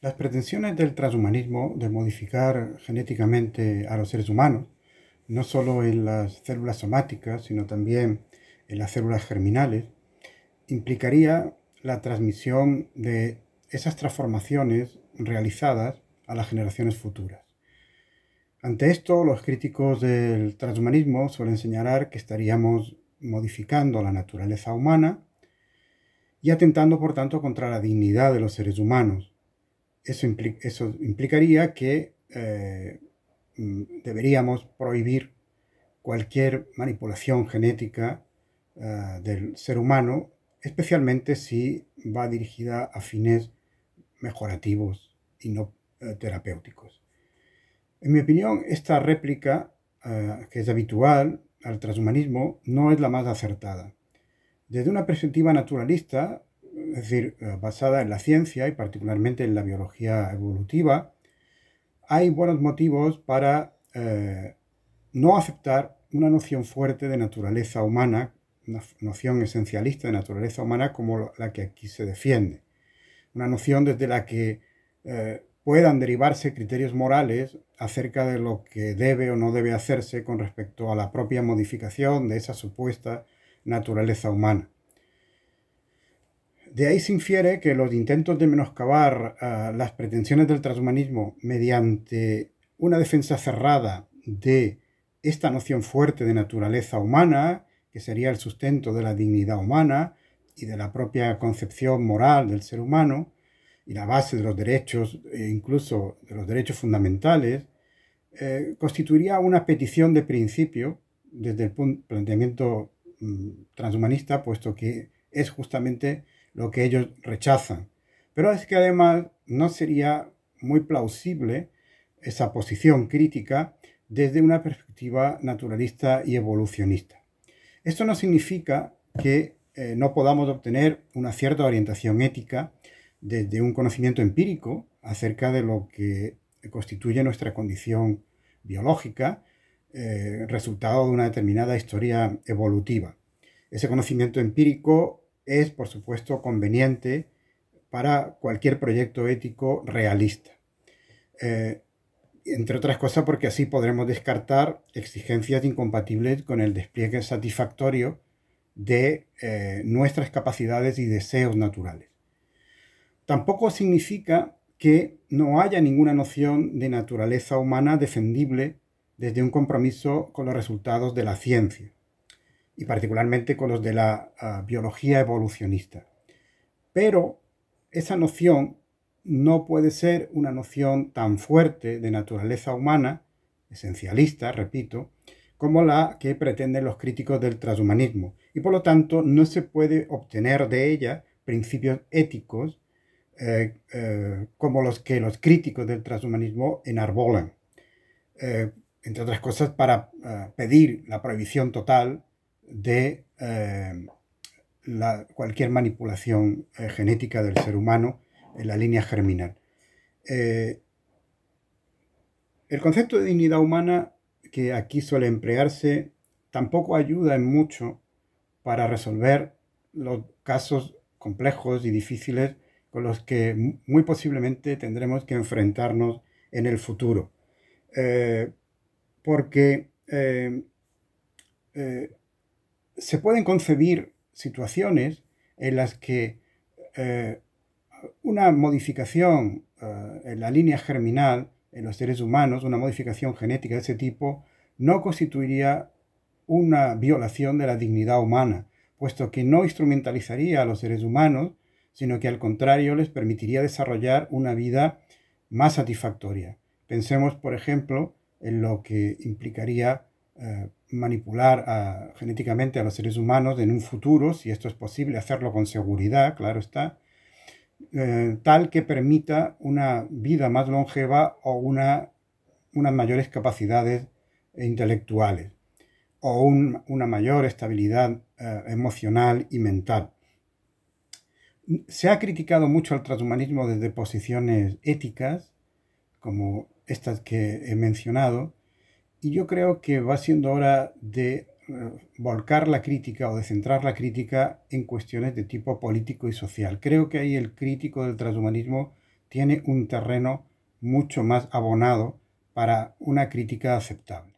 Las pretensiones del transhumanismo de modificar genéticamente a los seres humanos, no solo en las células somáticas, sino también en las células germinales, implicaría la transmisión de esas transformaciones realizadas a las generaciones futuras. Ante esto, los críticos del transhumanismo suelen señalar que estaríamos modificando la naturaleza humana y atentando, por tanto, contra la dignidad de los seres humanos, eso, implicaría que eh, mm, deberíamos prohibir cualquier manipulación genética eh, del ser humano, especialmente si va dirigida a fines mejorativos y no eh, terapéuticos. En mi opinión, esta réplica, que es habitual al transhumanismo, no es la más acertada. Desde una perspectiva naturalista, es decir, eh, basada en la ciencia y particularmente en la biología evolutiva, hay buenos motivos para eh, no aceptar una noción fuerte de naturaleza humana, una noción esencialista de naturaleza humana como la que aquí se defiende. Una noción desde la que eh, puedan derivarse criterios morales acerca de lo que debe o no debe hacerse con respecto a la propia modificación de esa supuesta naturaleza humana. De ahí se infiere que los intentos de menoscabar eh, las pretensiones del transhumanismo mediante una defensa cerrada de esta noción fuerte de naturaleza humana, que sería el sustento de la dignidad humana y de la propia concepción moral del ser humano, y la base de los derechos, e incluso de los derechos fundamentales, eh, constituiría una petición de principio desde el planteamiento mm, transhumanista, puesto que es justamente lo que ellos rechazan. Pero es que además no sería muy plausible esa posición crítica desde una perspectiva naturalista y evolucionista. Esto no significa que eh, no podamos obtener una cierta orientación ética desde un conocimiento empírico acerca de lo que constituye nuestra condición biológica, eh, resultado de una determinada historia evolutiva. Ese conocimiento empírico es, por supuesto, conveniente para cualquier proyecto ético realista. Eh, entre otras cosas porque así podremos descartar exigencias incompatibles con el despliegue satisfactorio de eh, nuestras capacidades y deseos naturales. Tampoco significa que no haya ninguna noción de naturaleza humana defendible desde un compromiso con los resultados de la ciencia y particularmente con los de la ah, biología evolucionista. Pero esa noción no puede ser una noción tan fuerte de naturaleza humana, esencialista, repito, como la que pretenden los críticos del transhumanismo, y por lo tanto no se puede obtener de ella principios éticos eh, eh, como los que los críticos del transhumanismo enarbolan, eh, entre otras cosas para ah, pedir la prohibición total de eh, cualquier manipulación eh, genética del ser humano en la línea germinal. Eh, el concepto de dignidad humana que aquí suele emplearse tampoco ayuda en mucho para resolver los casos complejos y difíciles con los que muy posiblemente tendremos que enfrentarnos en el futuro. porque se pueden concebir situaciones en las que eh, una modificación eh, en la línea germinal en los seres humanos, una modificación genética de ese tipo, no constituiría una violación de la dignidad humana, puesto que no instrumentalizaría a los seres humanos, sino que al contrario les permitiría desarrollar una vida más satisfactoria. Pensemos, por ejemplo, en lo que implicaría eh, manipular genéticamente a los seres humanos en un futuro, si esto es posible, hacerlo con seguridad, claro está, eh, tal que permita una vida más longeva o una, unas mayores capacidades intelectuales o una mayor estabilidad eh, emocional y mental. Se ha criticado mucho el transhumanismo desde posiciones éticas, como estas que he mencionado, y yo creo que va siendo hora de eh, volcar la crítica o de centrar la crítica en cuestiones de tipo político y social. Creo que ahí el crítico del transhumanismo tiene un terreno mucho más abonado para una crítica aceptable.